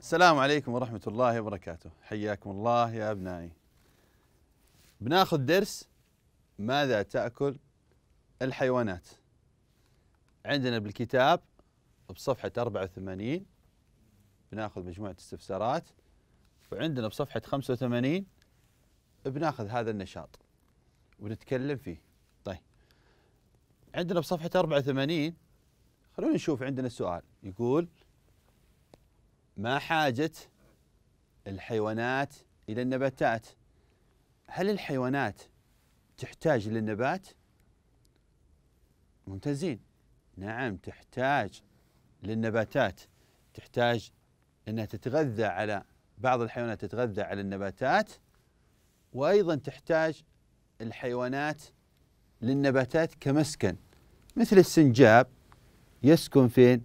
السلام عليكم ورحمة الله وبركاته حياكم الله يا أبنائي بناخذ درس ماذا تأكل الحيوانات عندنا بالكتاب بصفحة 84 بناخذ مجموعة استفسارات وعندنا بصفحة 85 بناخذ هذا النشاط ونتكلم فيه طيب عندنا بصفحة 84 خلونا نشوف عندنا سؤال يقول ما حاجة الحيوانات إلى النباتات هل الحيوانات تحتاج للنبات؟ ممتازين نعم تحتاج للنباتات تحتاج أنها تتغذى على بعض الحيوانات تتغذى على النباتات وأيضا تحتاج الحيوانات للنباتات كمسكن مثل السنجاب يسكن فين؟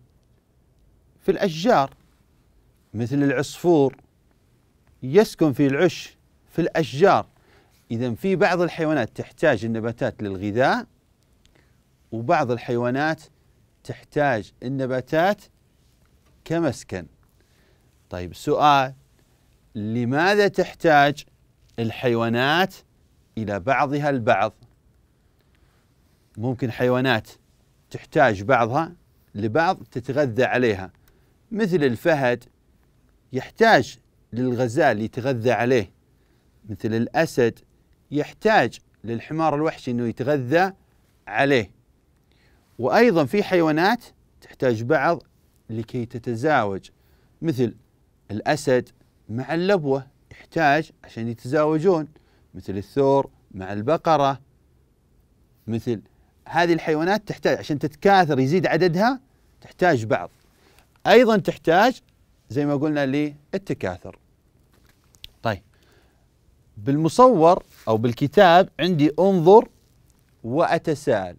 في الأشجار مثل العصفور يسكن في العش في الأشجار إذا في بعض الحيوانات تحتاج النباتات للغذاء وبعض الحيوانات تحتاج النباتات كمسكن طيب سؤال لماذا تحتاج الحيوانات إلى بعضها البعض ممكن حيوانات تحتاج بعضها لبعض تتغذى عليها مثل الفهد يحتاج للغزال يتغذى عليه مثل الأسد يحتاج للحمار الوحشي أنه يتغذى عليه وأيضا في حيوانات تحتاج بعض لكي تتزاوج مثل الأسد مع اللبوة يحتاج عشان يتزاوجون مثل الثور مع البقرة مثل هذه الحيوانات تحتاج عشان تتكاثر يزيد عددها تحتاج بعض أيضا تحتاج زي ما قلنا للتكاثر طيب بالمصور أو بالكتاب عندي انظر وأتساءل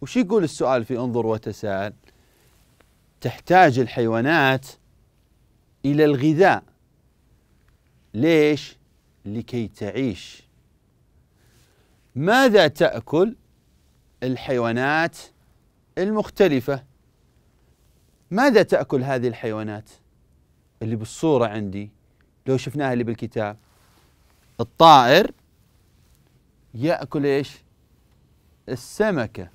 وش يقول السؤال في انظر واتساءل تحتاج الحيوانات إلى الغذاء ليش لكي تعيش ماذا تأكل الحيوانات المختلفة ماذا تأكل هذه الحيوانات اللي بالصورة عندي لو شفناها اللي بالكتاب الطائر يأكل إيش السمكة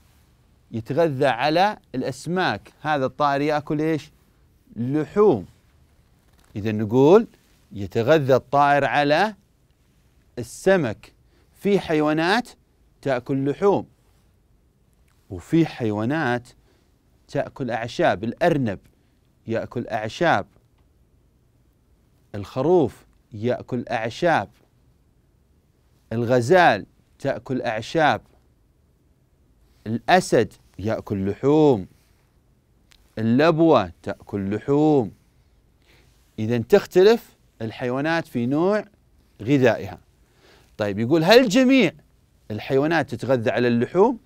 يتغذى على الأسماك هذا الطائر يأكل إيش لحوم إذا نقول يتغذى الطائر على السمك في حيوانات تأكل لحوم وفي حيوانات تأكل أعشاب الأرنب يأكل أعشاب الخروف يأكل أعشاب الغزال تأكل أعشاب الأسد يأكل لحوم اللبوة تأكل لحوم إذا تختلف الحيوانات في نوع غذائها طيب يقول هل جميع الحيوانات تتغذى على اللحوم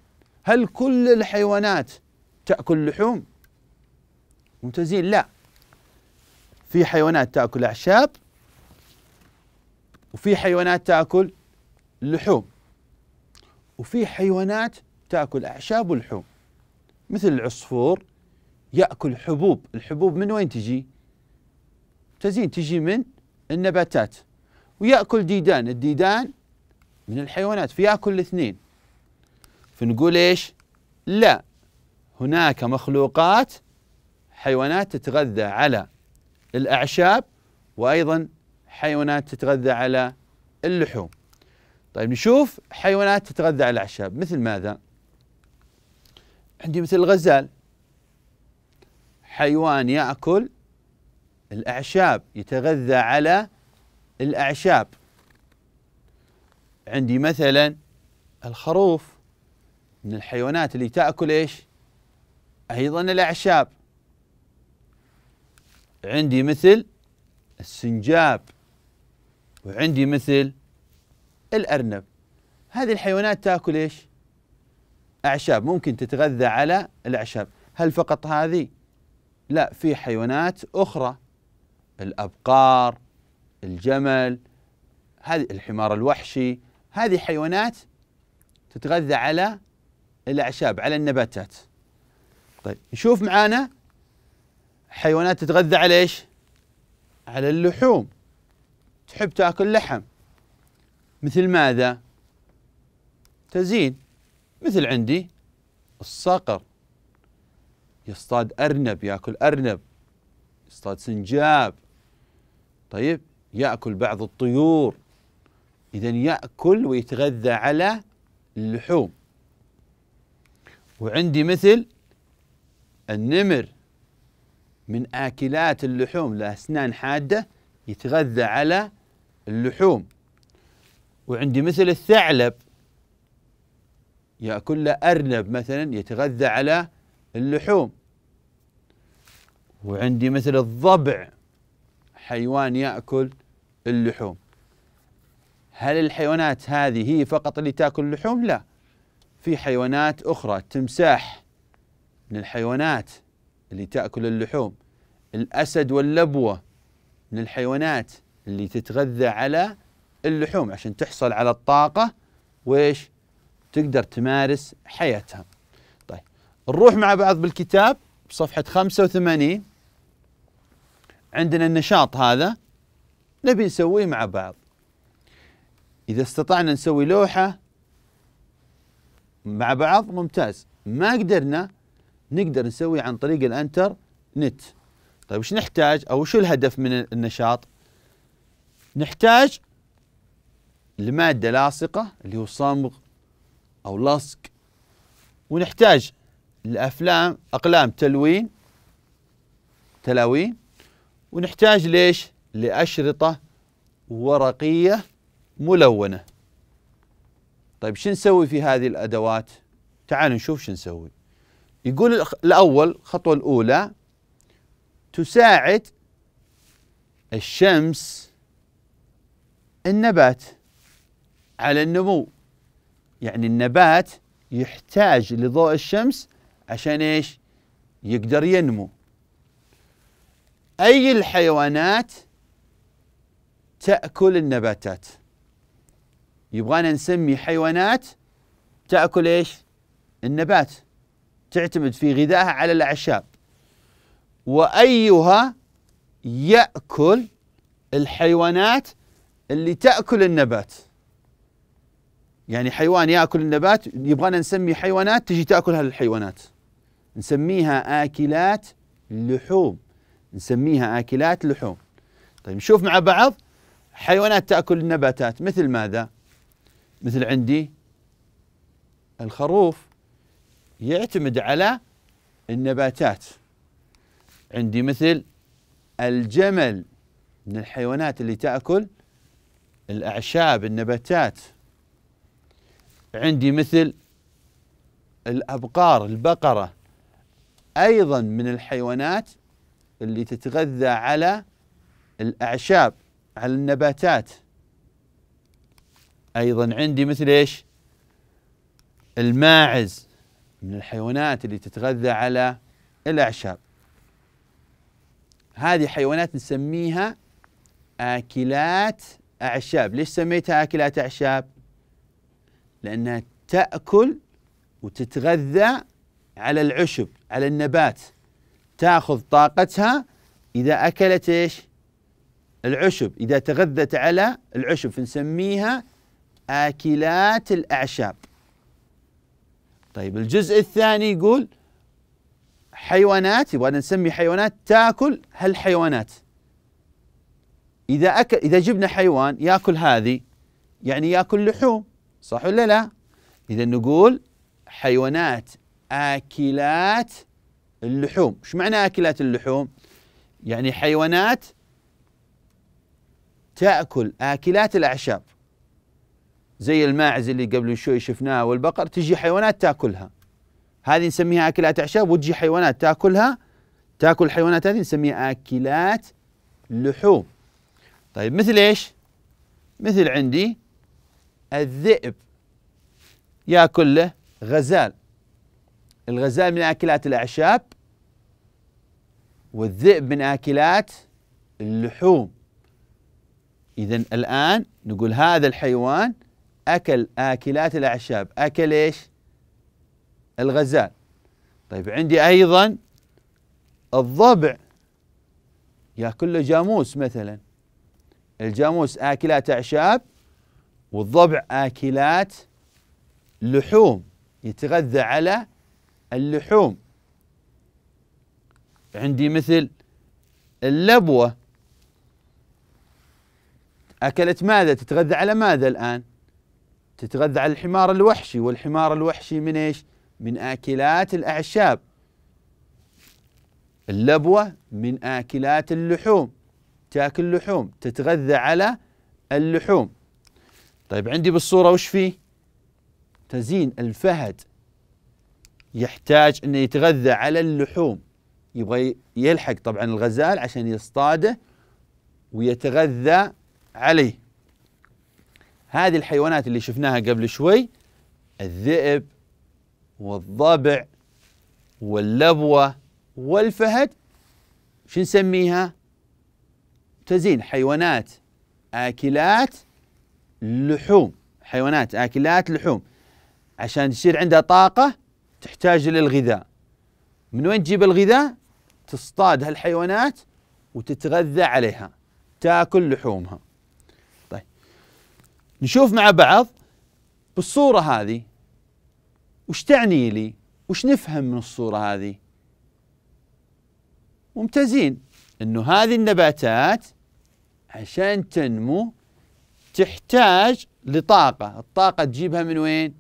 هل كل الحيوانات تأكل لحوم ممتازين لا في حيوانات تاكل اعشاب وفي حيوانات تاكل لحوم وفي حيوانات تاكل اعشاب ولحوم مثل العصفور ياكل حبوب الحبوب من وين تجي تزين تجي من النباتات وياكل ديدان الديدان من الحيوانات فياكل الاثنين فنقول ايش لا هناك مخلوقات حيوانات تتغذى على الأعشاب وأيضا حيوانات تتغذى على اللحوم طيب نشوف حيوانات تتغذى على الأعشاب مثل ماذا؟ عندي مثل الغزال حيوان يأكل الأعشاب يتغذى على الأعشاب عندي مثلا الخروف من الحيوانات اللي تأكل إيش؟ أيضا الأعشاب عندي مثل السنجاب وعندي مثل الأرنب هذه الحيوانات تاكل ايش؟ أعشاب ممكن تتغذى على الأعشاب هل فقط هذه؟ لا في حيوانات أخرى الأبقار الجمل هذه الحمار الوحشي هذه حيوانات تتغذى على الأعشاب على النباتات طيب نشوف معانا حيوانات تتغذى على ايش؟ على اللحوم تحب تاكل لحم مثل ماذا؟ تزين مثل عندي الصقر يصطاد ارنب ياكل ارنب يصطاد سنجاب طيب ياكل بعض الطيور اذا ياكل ويتغذى على اللحوم وعندي مثل النمر من آكلات اللحوم لأسنان حادة يتغذى على اللحوم وعندي مثل الثعلب يأكل أرنب مثلا يتغذى على اللحوم وعندي مثل الضبع حيوان يأكل اللحوم هل الحيوانات هذه هي فقط اللي تأكل اللحوم؟ لا في حيوانات أخرى تمساح من الحيوانات اللي تأكل اللحوم الأسد واللبوة من الحيوانات اللي تتغذى على اللحوم عشان تحصل على الطاقة وإيش تقدر تمارس حياتها طيب نروح مع بعض بالكتاب بصفحة 85 عندنا النشاط هذا نبي نسويه مع بعض إذا استطعنا نسوي لوحة مع بعض ممتاز ما قدرنا نقدر نسوي عن طريق الانتر نت طيب وش نحتاج او شو الهدف من النشاط نحتاج لمادة لاصقة اللي هو صمغ أو لصق ونحتاج لأفلام أقلام تلوين تلاوين ونحتاج ليش لأشرطة ورقية ملونة طيب شو نسوي في هذه الأدوات تعالوا نشوف شو نسوي يقول الأول الخطوة الأولى تساعد الشمس النبات على النمو يعني النبات يحتاج لضوء الشمس عشان ايش يقدر ينمو اي الحيوانات تاكل النباتات يبغانا نسمي حيوانات تاكل ايش النبات تعتمد في غذائها على الأعشاب وأيها يأكل الحيوانات اللي تأكل النبات يعني حيوان يأكل النبات يبغانا نسمي حيوانات تجي تأكل هالحيوانات نسميها آكلات لحوم نسميها آكلات لحوم طيب نشوف مع بعض حيوانات تأكل النباتات مثل ماذا؟ مثل عندي الخروف يعتمد على النباتات عندي مثل الجمل من الحيوانات اللي تأكل الأعشاب النباتات عندي مثل الأبقار البقرة أيضا من الحيوانات اللي تتغذى على الأعشاب على النباتات أيضا عندي مثل إيش الماعز من الحيوانات اللي تتغذى على الأعشاب هذه حيوانات نسميها آكلات أعشاب ليش سميتها آكلات أعشاب؟ لأنها تأكل وتتغذى على العشب على النبات تاخذ طاقتها إذا أكلت إيش؟ العشب إذا تغذت على العشب فنسميها آكلات الأعشاب طيب الجزء الثاني يقول حيوانات يبغى نسمي حيوانات تاكل هالحيوانات اذا اكل اذا جبنا حيوان ياكل هذه يعني ياكل لحوم صح ولا لا؟ اذا نقول حيوانات اكلات اللحوم، ايش معنى اكلات اللحوم؟ يعني حيوانات تاكل اكلات الاعشاب زي الماعز اللي قبل شوي شفناه والبقر تجي حيوانات تاكلها هذه نسميها اكلات اعشاب وتجي حيوانات تاكلها تاكل الحيوانات هذه نسميها اكلات لحوم طيب مثل ايش مثل عندي الذئب ياكل له غزال الغزال من اكلات الاعشاب والذئب من اكلات اللحوم اذا الان نقول هذا الحيوان أكل آكلات الأعشاب أكل إيش الغزال طيب عندي أيضا الضبع ياكل جاموس مثلا الجاموس آكلات أعشاب والضبع آكلات لحوم يتغذى على اللحوم عندي مثل اللبوة أكلت ماذا تتغذى على ماذا الآن؟ تتغذى على الحمار الوحشي والحمار الوحشي من ايش؟ من آكلات الأعشاب اللبوة من آكلات اللحوم تاكل لحوم تتغذى على اللحوم طيب عندي بالصورة وش فيه؟ تزين الفهد يحتاج انه يتغذى على اللحوم يبغى يلحق طبعا الغزال عشان يصطاده ويتغذى عليه هذه الحيوانات اللي شفناها قبل شوي الذئب والضبع واللبوة والفهد شو نسميها تزين حيوانات آكلات لحوم حيوانات آكلات لحوم عشان تصير عندها طاقة تحتاج للغذاء من وين تجيب الغذاء؟ تصطاد هالحيوانات وتتغذى عليها تاكل لحومها نشوف مع بعض بالصورة هذه وش تعني لي وش نفهم من الصورة هذه ممتازين انه هذه النباتات عشان تنمو تحتاج لطاقة الطاقة تجيبها من وين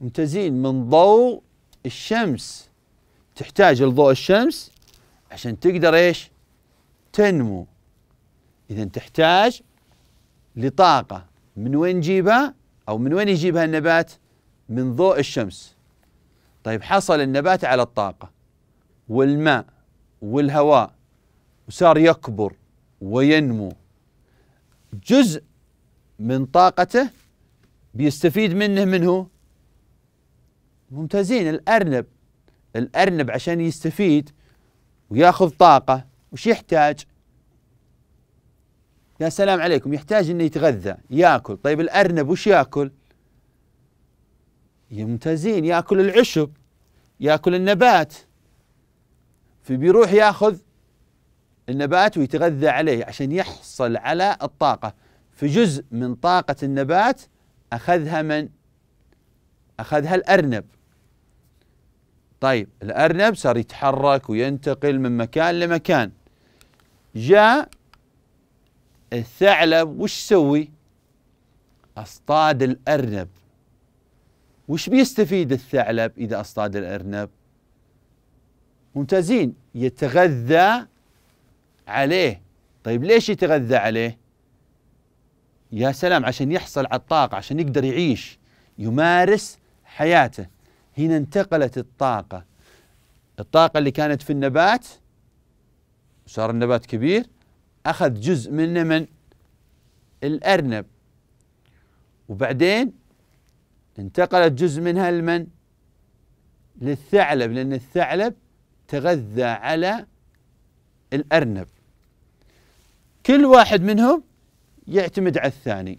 ممتازين من ضوء الشمس تحتاج لضوء الشمس عشان تقدر ايش تنمو اذا تحتاج لطاقة من وين يجيبها أو من وين يجيبها النبات من ضوء الشمس طيب حصل النبات على الطاقة والماء والهواء وصار يكبر وينمو جزء من طاقته بيستفيد منه منه ممتازين الأرنب الأرنب عشان يستفيد وياخذ طاقة وش يحتاج؟ يا سلام عليكم يحتاج انه يتغذى ياكل طيب الارنب وش ياكل ممتازين ياكل العشب ياكل النبات فبيروح ياخذ النبات ويتغذى عليه عشان يحصل على الطاقة فجزء من طاقة النبات أخذها من أخذها الأرنب طيب الأرنب صار يتحرك وينتقل من مكان لمكان جاء الثعلب وش يسوي؟ اصطاد الارنب وش بيستفيد الثعلب اذا اصطاد الارنب؟ ممتازين يتغذى عليه طيب ليش يتغذى عليه؟ يا سلام عشان يحصل على الطاقة عشان يقدر يعيش يمارس حياته هنا انتقلت الطاقة الطاقة اللي كانت في النبات صار النبات كبير أخذ جزء منه من الأرنب وبعدين انتقلت جزء منها لمن؟ للثعلب لأن الثعلب تغذى على الأرنب كل واحد منهم يعتمد على الثاني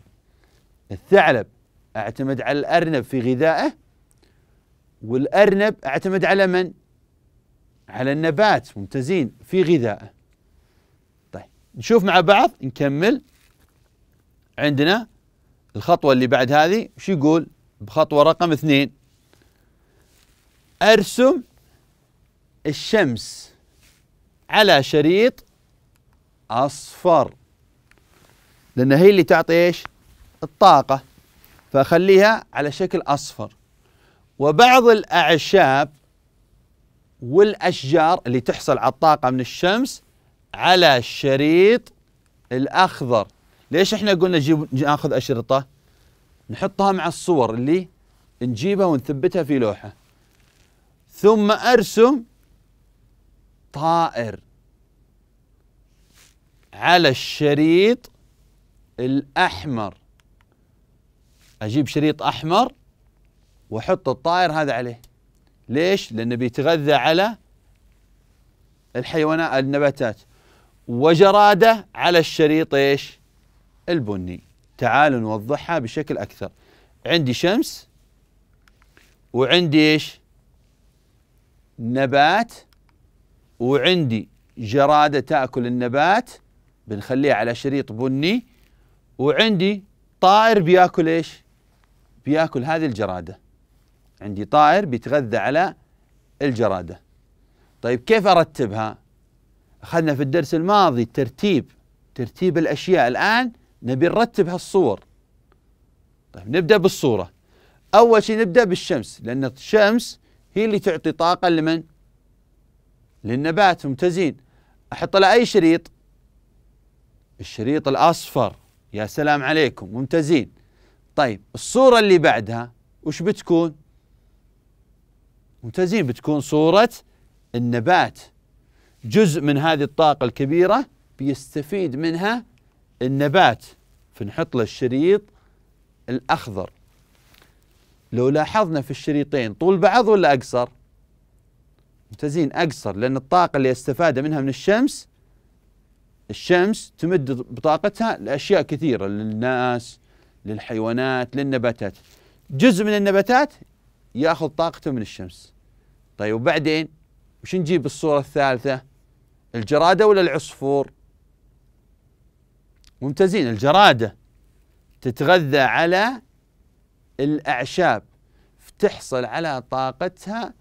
الثعلب اعتمد على الأرنب في غذائه والأرنب اعتمد على من؟ على النبات ممتازين في غذائه نشوف مع بعض نكمل عندنا الخطوة اللي بعد هذه شو يقول بخطوة رقم اثنين أرسم الشمس على شريط أصفر لأن هي اللي تعطي إيش الطاقة فأخليها على شكل أصفر وبعض الأعشاب والأشجار اللي تحصل على الطاقة من الشمس على الشريط الأخضر ليش احنا قلنا جيب ناخذ أشرطة نحطها مع الصور اللي نجيبها ونثبتها في لوحة ثم أرسم طائر على الشريط الأحمر أجيب شريط أحمر وأحط الطائر هذا عليه ليش؟ لأنه بيتغذى على الحيوانات النباتات وجرادة على الشريط إيش البني تعالوا نوضحها بشكل أكثر عندي شمس وعندي إيش نبات وعندي جرادة تأكل النبات بنخليها على شريط بني وعندي طائر بياكل ايش؟ بياكل هذه الجرادة عندي طائر بيتغذى على الجرادة طيب كيف أرتبها؟ أخذنا في الدرس الماضي ترتيب ترتيب الأشياء الآن نبي نرتب هالصور طيب نبدأ بالصورة أول شيء نبدأ بالشمس لأن الشمس هي اللي تعطي طاقة لمن؟ للنبات ممتازين أحط له أي شريط الشريط الأصفر يا سلام عليكم ممتازين طيب الصورة اللي بعدها وش بتكون؟ ممتازين بتكون صورة النبات جزء من هذه الطاقة الكبيرة بيستفيد منها النبات فنحط له الشريط الأخضر لو لاحظنا في الشريطين طول بعض ولا أقصر ممتازين أقصر لأن الطاقة اللي استفاد منها من الشمس الشمس تمد بطاقتها لأشياء كثيرة للناس للحيوانات للنباتات جزء من النباتات ياخذ طاقته من الشمس طيب وبعدين وش نجيب الصورة الثالثة الجرادة ولا العصفور ممتازين الجرادة تتغذى على الأعشاب تحصل على طاقتها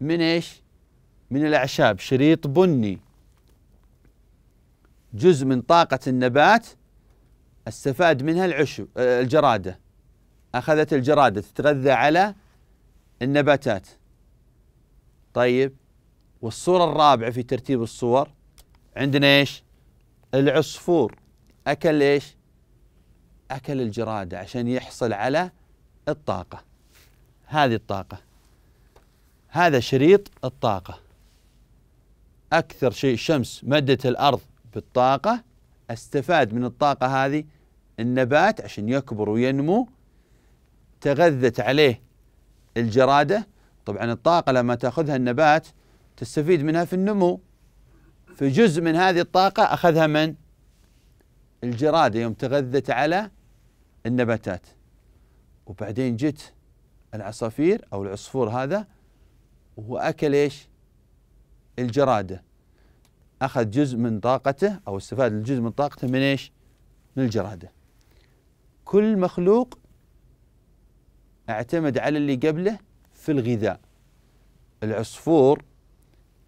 من ايش؟ من الأعشاب شريط بني جزء من طاقة النبات استفاد منها العشب آه، الجرادة أخذت الجرادة تتغذى على النباتات طيب والصورة الرابعة في ترتيب الصور عندنا ايش؟ العصفور اكل ايش؟ اكل الجرادة عشان يحصل على الطاقة هذه الطاقة هذا شريط الطاقة أكثر شيء الشمس مدت الأرض بالطاقة استفاد من الطاقة هذه النبات عشان يكبر وينمو تغذت عليه الجرادة طبعا الطاقة لما تأخذها النبات تستفيد منها في النمو في جزء من هذه الطاقة أخذها من الجرادة يوم تغذت على النباتات وبعدين جت العصافير أو العصفور هذا وأكل إيش الجرادة أخذ جزء من طاقته أو استفاد الجزء من طاقته من إيش من الجرادة كل مخلوق اعتمد على اللي قبله في الغذاء العصفور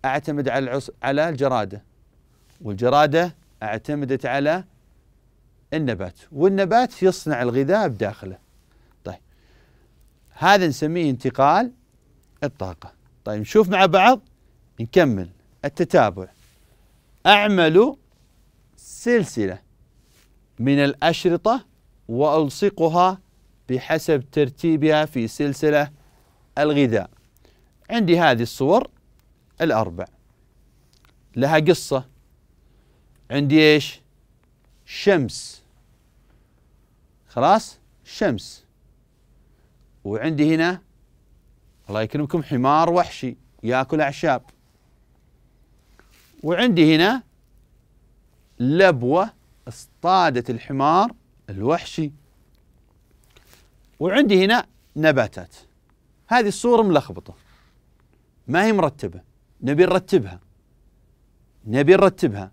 اعتمد على العص... على الجراده والجراده اعتمدت على النبات والنبات يصنع الغذاء بداخله طيب هذا نسميه انتقال الطاقه طيب نشوف مع بعض نكمل التتابع اعمل سلسله من الاشرطه والصقها بحسب ترتيبها في سلسله الغذاء عندي هذه الصور الأربع لها قصة عندي إيش شمس خلاص شمس وعندي هنا الله يكرمكم حمار وحشي ياكل اعشاب وعندي هنا لبوه اصطادت الحمار الوحشي وعندي هنا نباتات هذه الصوره ملخبطه ما هي مرتبه نبي نرتبها نبي نرتبها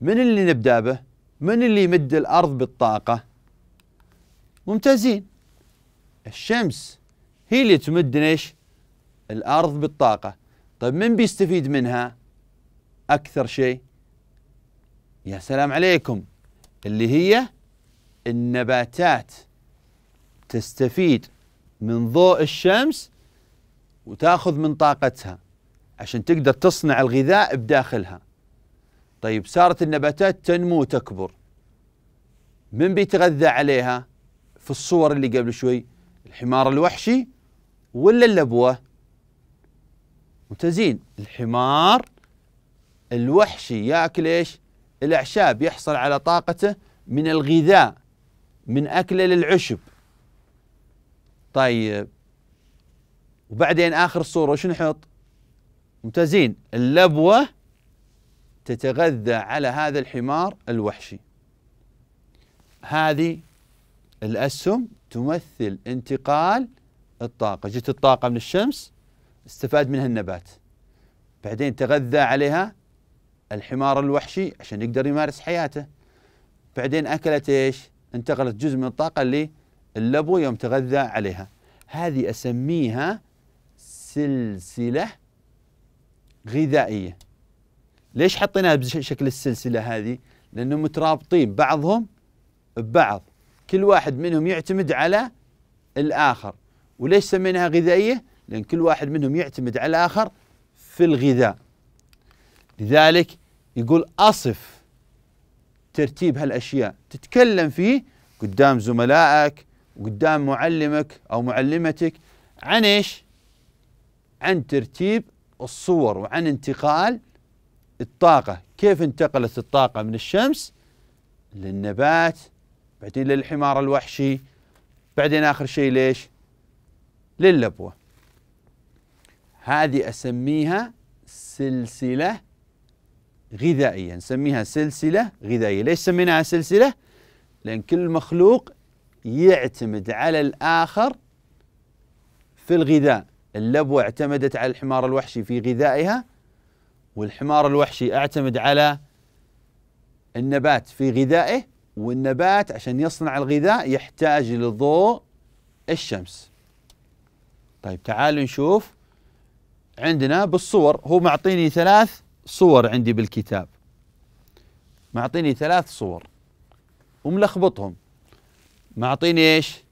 من اللي نبدأ به من اللي يمد الأرض بالطاقة ممتازين الشمس هي اللي تمد ايش الأرض بالطاقة طيب من بيستفيد منها أكثر شيء يا سلام عليكم اللي هي النباتات تستفيد من ضوء الشمس وتاخذ من طاقتها عشان تقدر تصنع الغذاء بداخلها طيب صارت النباتات تنمو وتكبر من بيتغذى عليها في الصور اللي قبل شوي الحمار الوحشي ولا اللبوة متزين الحمار الوحشي ياكل ايش الاعشاب يحصل على طاقته من الغذاء من اكله للعشب طيب وبعدين اخر الصوره وش نحط؟ ممتازين اللبوه تتغذى على هذا الحمار الوحشي هذه الاسهم تمثل انتقال الطاقه جت الطاقه من الشمس استفاد منها النبات بعدين تغذى عليها الحمار الوحشي عشان يقدر يمارس حياته بعدين اكلت ايش؟ انتقلت جزء من الطاقه اللبو يوم تغذى عليها هذه اسميها سلسلة غذائية ليش حطيناها بشكل السلسلة هذه لأنهم مترابطين بعضهم ببعض كل واحد منهم يعتمد على الآخر وليش سميناها غذائية لأن كل واحد منهم يعتمد على الآخر في الغذاء لذلك يقول أصف ترتيب هالأشياء تتكلم فيه قدام زملائك وقدام معلمك أو معلمتك عن إيش عن ترتيب الصور وعن انتقال الطاقة كيف انتقلت الطاقة من الشمس للنبات بعدين للحمار الوحشي بعدين آخر شيء ليش لللبوة هذه أسميها سلسلة غذائية نسميها سلسلة غذائية ليش سميناها سلسلة لأن كل مخلوق يعتمد على الآخر في الغذاء اللبوة اعتمدت على الحمار الوحشي في غذائها والحمار الوحشي اعتمد على النبات في غذائه والنبات عشان يصنع الغذاء يحتاج لضوء الشمس طيب تعالوا نشوف عندنا بالصور هو معطيني ثلاث صور عندي بالكتاب معطيني ثلاث صور وملخبطهم معطيني ايش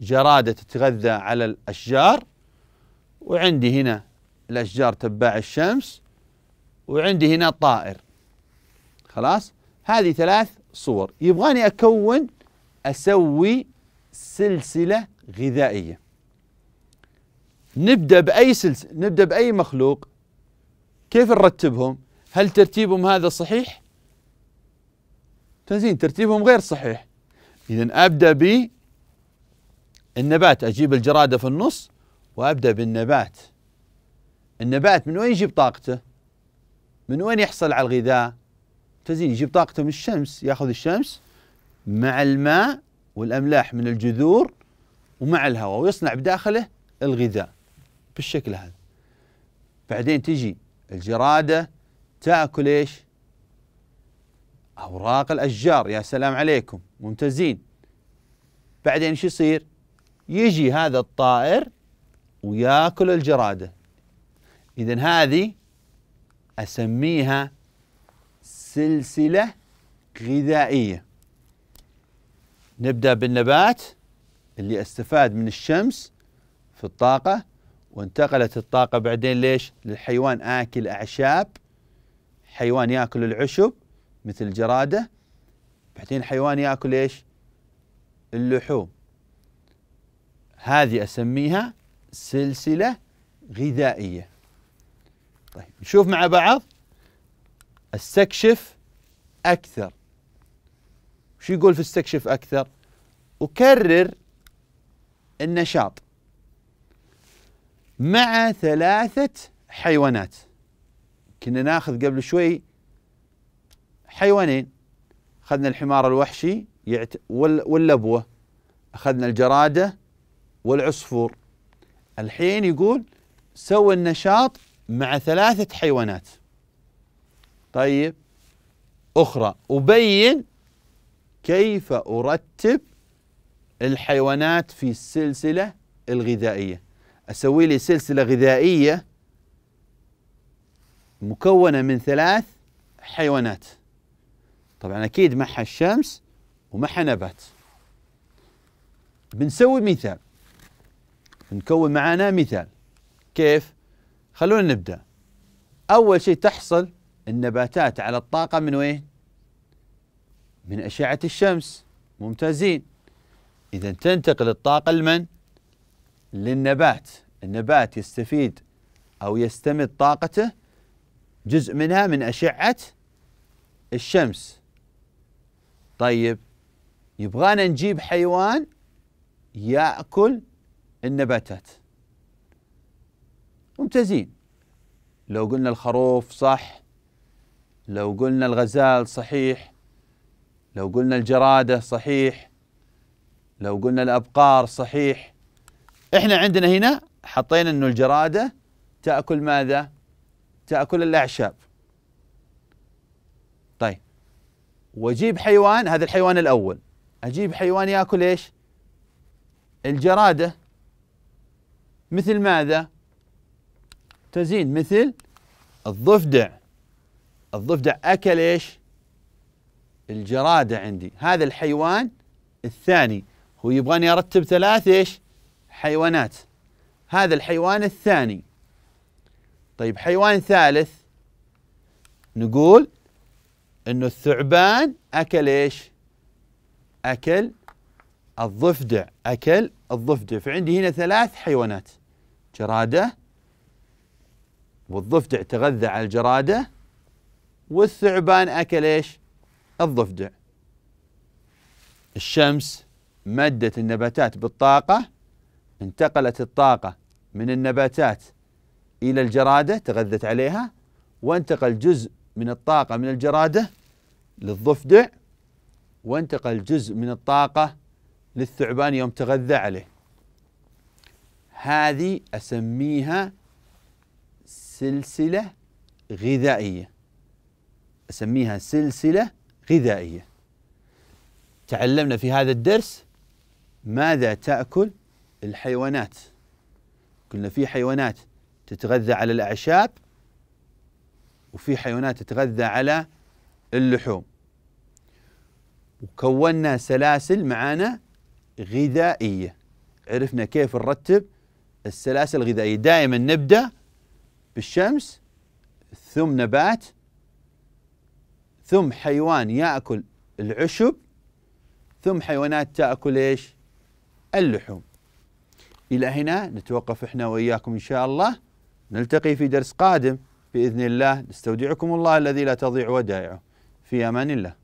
جرادة تتغذى على الأشجار وعندي هنا الأشجار تباع الشمس وعندي هنا طائر خلاص هذه ثلاث صور يبغاني أكون أسوي سلسلة غذائية نبدأ بأي سلسلة نبدأ بأي مخلوق كيف نرتبهم هل ترتيبهم هذا صحيح تنزين ترتيبهم غير صحيح إذا أبدأ ب النبات أجيب الجرادة في النص وأبدأ بالنبات النبات من وين يجيب طاقته من وين يحصل على الغذاء تزين يجيب طاقته من الشمس ياخذ الشمس مع الماء والأملاح من الجذور ومع الهواء ويصنع بداخله الغذاء بالشكل هذا بعدين تجي الجرادة تأكل إيش أوراق الأشجار يا سلام عليكم ممتازين بعدين شو يصير يجي هذا الطائر وياكل الجرادة إذا هذه أسميها سلسلة غذائية نبدأ بالنبات اللي استفاد من الشمس في الطاقة وانتقلت الطاقة بعدين ليش؟ للحيوان آكل أعشاب حيوان ياكل العشب مثل الجرادة بعدين حيوان ياكل ايش؟ اللحوم هذه اسميها سلسلة غذائية طيب نشوف مع بعض استكشف أكثر شو يقول في استكشف أكثر أكرر النشاط مع ثلاثة حيوانات كنا ناخذ قبل شوي حيوانين أخذنا الحمار الوحشي واللبوة أخذنا الجرادة والعصفور الحين يقول سوي النشاط مع ثلاثة حيوانات طيب أخرى أبين كيف أرتب الحيوانات في السلسلة الغذائية أسوي لي سلسلة غذائية مكونة من ثلاث حيوانات طبعا أكيد معها الشمس ومعها نبات بنسوي مثال نكون معانا مثال كيف؟ خلونا نبدأ أول شيء تحصل النباتات على الطاقة من وين؟ من أشعة الشمس ممتازين إذا تنتقل الطاقة لمن؟ للنبات النبات يستفيد أو يستمد طاقته جزء منها من أشعة الشمس طيب يبغانا نجيب حيوان يأكل النباتات ممتازين لو قلنا الخروف صح لو قلنا الغزال صحيح لو قلنا الجرادة صحيح لو قلنا الأبقار صحيح إحنا عندنا هنا حطينا أنه الجرادة تأكل ماذا؟ تأكل الأعشاب طيب وأجيب حيوان هذا الحيوان الأول أجيب حيوان يأكل إيش؟ الجرادة مثل ماذا؟ تزين مثل الضفدع الضفدع أكل إيش؟ الجرادة عندي هذا الحيوان الثاني هو يبغاني أرتب ثلاث إيش؟ حيوانات هذا الحيوان الثاني طيب حيوان ثالث نقول انه الثعبان اكل ايش؟ اكل الضفدع اكل الضفدع فعندي هنا ثلاث حيوانات جرادة والضفدع تغذى على الجرادة والثعبان أكل إيش الضفدع الشمس مدت النباتات بالطاقة انتقلت الطاقة من النباتات إلى الجرادة تغذت عليها وانتقل جزء من الطاقة من الجرادة للضفدع وانتقل جزء من الطاقة للثعبان يوم تغذى عليه هذه أسميها سلسلة غذائية أسميها سلسلة غذائية تعلمنا في هذا الدرس ماذا تأكل الحيوانات قلنا في حيوانات تتغذى على الأعشاب وفي حيوانات تتغذى على اللحوم وكونا سلاسل معانا غذائية عرفنا كيف نرتب السلاسل الغذائية دائما نبدأ بالشمس ثم نبات ثم حيوان يأكل العشب ثم حيوانات تأكل إيش اللحوم إلى هنا نتوقف إحنا وإياكم إن شاء الله نلتقي في درس قادم بإذن الله نستودعكم الله الذي لا تضيع ودائعه في أمان الله